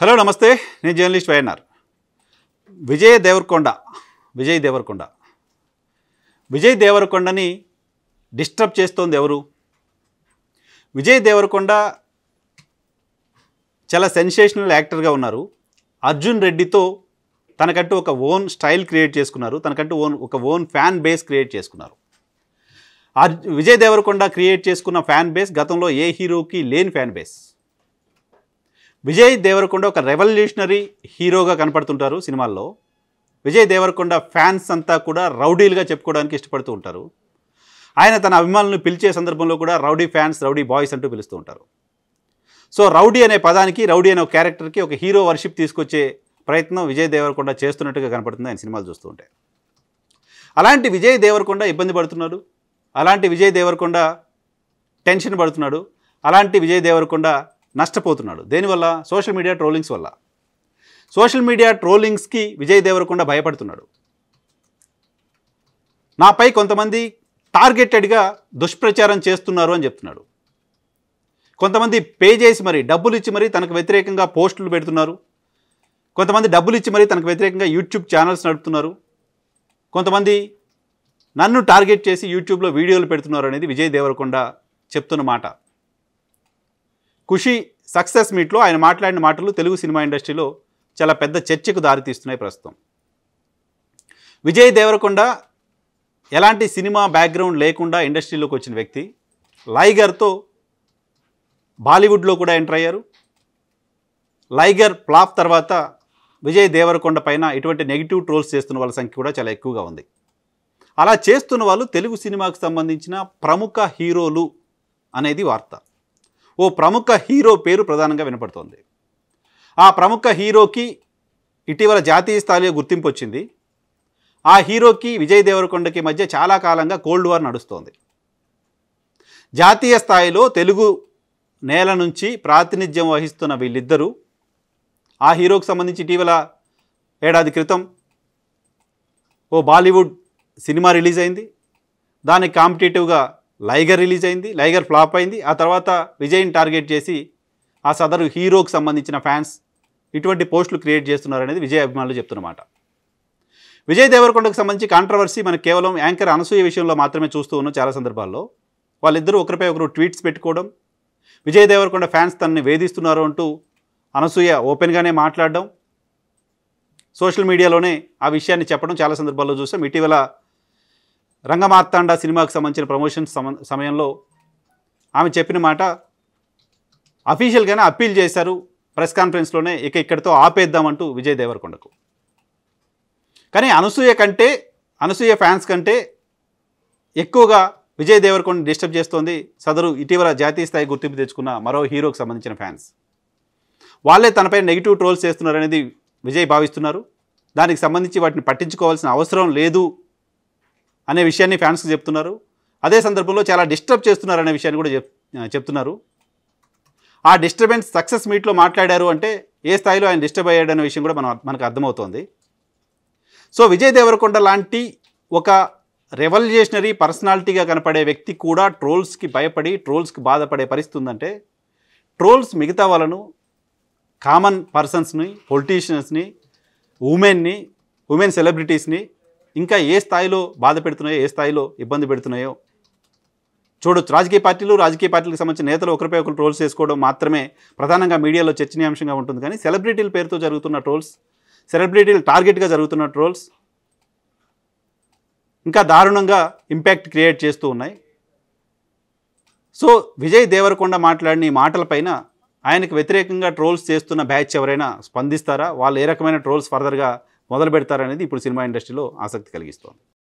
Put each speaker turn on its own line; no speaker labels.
hello నమస్తే నేను journalist YNR Vijay Devarakonda Vijay Devarakonda Vijay దేవరకొండని డిస్టర్బ్ చేస్తోంది ఎవరు విజయ్ దేవరకొండ చాలా సెన్సేషనల్ యాక్టర్గా ఉన్నారు అర్జున్ రెడ్డితో తనకంటూ ఒక ఓన్ స్టైల్ క్రియేట్ చేసుకున్నారు తనకంటూ ఓన్ ఒక ఓన్ ఫ్యాన్ బేస్ క్రియేట్ చేసుకున్నారు విజయ్ దేవరకొండ క్రియేట్ చేసుకున్న ఫ్యాన్ బేస్ గతంలో ఏ హీరోకి లేని ఫ్యాన్ బేస్ విజయ్ దేవరకొండ ఒక రెవల్యూషనరీ హీరోగా కనపడుతుంటారు సినిమాల్లో విజయ్ దేవరకొండ ఫ్యాన్స్ అంతా కూడా రౌడీలుగా చెప్పుకోవడానికి ఇష్టపడుతూ ఉంటారు ఆయన తన అభిమానులను పిలిచే సందర్భంలో కూడా రౌడీ ఫ్యాన్స్ రౌడీ బాయ్స్ అంటూ పిలుస్తూ ఉంటారు సో రౌడీ అనే పదానికి రౌడీ అనే ఒక క్యారెక్టర్కి ఒక హీరో వర్షిప్ తీసుకొచ్చే ప్రయత్నం విజయ్ దేవరకొండ చేస్తున్నట్టుగా కనపడుతుంది ఆయన సినిమాలు చూస్తూ ఉంటే అలాంటి విజయ్ దేవరకొండ ఇబ్బంది పడుతున్నాడు అలాంటి విజయ్ దేవరకొండ టెన్షన్ పడుతున్నాడు అలాంటి విజయ్ దేవరకొండ నష్టపోతున్నాడు దేనివల్ల సోషల్ మీడియా ట్రోలింగ్స్ వల్ల సోషల్ మీడియా ట్రోలింగ్స్కి విజయ్ దేవరకొండ భయపడుతున్నాడు నాపై కొంతమంది టార్గెటెడ్గా దుష్ప్రచారం చేస్తున్నారు అని చెప్తున్నాడు కొంతమంది పే చేసి మరి డబ్బులు ఇచ్చి మరీ తనకు వ్యతిరేకంగా పోస్టులు పెడుతున్నారు కొంతమంది డబ్బులు ఇచ్చి మరీ తనకు వ్యతిరేకంగా యూట్యూబ్ ఛానల్స్ నడుపుతున్నారు కొంతమంది నన్ను టార్గెట్ చేసి యూట్యూబ్లో వీడియోలు పెడుతున్నారు అనేది విజయ్ దేవరకొండ చెప్తున్న మాట ఖుషి సక్సెస్ మీట్లో ఆయన మాట్లాడిన మాటలు తెలుగు సినిమా ఇండస్ట్రీలో చాలా పెద్ద చర్చకు దారితీస్తున్నాయి ప్రస్తుతం విజయ్ దేవరకొండ ఎలాంటి సినిమా బ్యాక్గ్రౌండ్ లేకుండా ఇండస్ట్రీలోకి వచ్చిన వ్యక్తి లైగర్తో బాలీవుడ్లో కూడా ఎంటర్ అయ్యారు లైగర్ ప్లాఫ్ తర్వాత విజయ్ దేవరకొండ పైన ఇటువంటి నెగిటివ్ ట్రోల్స్ చేస్తున్న వాళ్ళ సంఖ్య కూడా చాలా ఎక్కువగా ఉంది అలా చేస్తున్న వాళ్ళు తెలుగు సినిమాకు సంబంధించిన ప్రముఖ హీరోలు అనేది వార్త ఓ ప్రముఖ హీరో పేరు ప్రధానంగా వినపడుతోంది ఆ ప్రముఖ హీరోకి ఇటీవల జాతీయ స్థాయిలో గుర్తింపు వచ్చింది ఆ హీరోకి విజయ్ దేవరకొండకి మధ్య చాలా కాలంగా కోల్డ్ వార్ నడుస్తోంది జాతీయ స్థాయిలో తెలుగు నేల నుంచి ప్రాతినిధ్యం వహిస్తున్న వీళ్ళిద్దరూ ఆ హీరోకి సంబంధించి ఇటీవల ఏడాది క్రితం ఓ బాలీవుడ్ సినిమా రిలీజ్ అయింది దానికి కాంపిటేటివ్గా లైగర్ రిలీజ్ అయింది లైగర్ ఫ్లాప్ అయింది ఆ తర్వాత విజయ్ని టార్గెట్ చేసి ఆ సదరు హీరోకి సంబంధించిన ఫ్యాన్స్ ఇటువంటి పోస్టులు క్రియేట్ చేస్తున్నారనేది విజయ్ అభిమానులు చెప్తున్నమాట విజయ్ దేవరకొండకు సంబంధించి కాంట్రవర్సీ మనకు కేవలం యాంకర్ అనసూయ విషయంలో మాత్రమే చూస్తూ ఉన్నాం చాలా సందర్భాల్లో వాళ్ళిద్దరూ ఒకరిపై ఒకరు ట్వీట్స్ పెట్టుకోవడం విజయ్ దేవరకొండ ఫ్యాన్స్ తనని వేధిస్తున్నారు అంటూ అనసూయ ఓపెన్గానే మాట్లాడడం సోషల్ మీడియాలోనే ఆ విషయాన్ని చెప్పడం చాలా సందర్భాల్లో చూసాం ఇటీవల రంగమార్తాండ సినిమాకు సంబంధించిన ప్రమోషన్ సమయంలో ఆమె చెప్పిన మాట అఫీషియల్గానే అప్పీల్ చేశారు ప్రెస్ కాన్ఫరెన్స్లోనే ఇక ఇక్కడితో ఆపేద్దామంటూ విజయ్ దేవరకొండకు కానీ అనసూయ కంటే అనసూయ ఫ్యాన్స్ కంటే ఎక్కువగా విజయ్ దేవరకొండ డిస్టర్బ్ చేస్తోంది సదరు ఇటీవల జాతీయ స్థాయి గుర్తింపు తెచ్చుకున్న మరో హీరోకు సంబంధించిన ఫ్యాన్స్ వాళ్ళే తనపై నెగిటివ్ ట్రోల్స్ చేస్తున్నారనేది విజయ్ భావిస్తున్నారు దానికి సంబంధించి వాటిని పట్టించుకోవాల్సిన అవసరం లేదు అనే విషయాన్ని ఫ్యాన్స్కి చెప్తున్నారు అదే సందర్భంలో చాలా డిస్టర్బ్ చేస్తున్నారు అనే విషయాన్ని కూడా చెప్తున్నారు ఆ డిస్టర్బెన్స్ సక్సెస్ మీట్లో మాట్లాడారు అంటే ఏ స్థాయిలో ఆయన డిస్టర్బ్ అయ్యాడు అనే విషయం కూడా మనం మనకు అర్థమవుతోంది సో విజయ్ దేవరకొండ లాంటి ఒక రెవల్యూషనరీ పర్సనాలిటీగా కనపడే వ్యక్తి కూడా ట్రోల్స్కి భయపడి ట్రోల్స్కి బాధపడే పరిస్థితి ఉందంటే ట్రోల్స్ మిగతా వాళ్ళను కామన్ పర్సన్స్ని పొలిటీషియన్స్ని ఉమెన్ని ఉమెన్ సెలబ్రిటీస్ని ఇంకా ఏ స్థాయిలో బాధ పెడుతున్నాయో ఏ స్థాయిలో ఇబ్బంది పెడుతున్నాయో చూడొచ్చు రాజకీయ పార్టీలు రాజకీయ పార్టీలకు సంబంధించిన నేతలు ఒకరిపై ఒకరు ట్రోల్స్ చేసుకోవడం మాత్రమే ప్రధానంగా మీడియాలో చర్చనీయాంశంగా ఉంటుంది కానీ సెలబ్రిటీల పేరుతో జరుగుతున్న ట్రోల్స్ సెలబ్రిటీలు టార్గెట్గా జరుగుతున్న ట్రోల్స్ ఇంకా దారుణంగా ఇంపాక్ట్ క్రియేట్ చేస్తూ ఉన్నాయి సో విజయ్ దేవరకొండ మాట్లాడిన ఈ మాటలపైన ఆయనకు వ్యతిరేకంగా ట్రోల్స్ చేస్తున్న బ్యాచ్ ఎవరైనా స్పందిస్తారా వాళ్ళు ఏ రకమైన ట్రోల్స్ ఫర్దర్గా మొదలు పెడతారనేది ఇప్పుడు సినిమా ఇండస్ట్రీలో ఆసక్తి కలిగిస్తోంది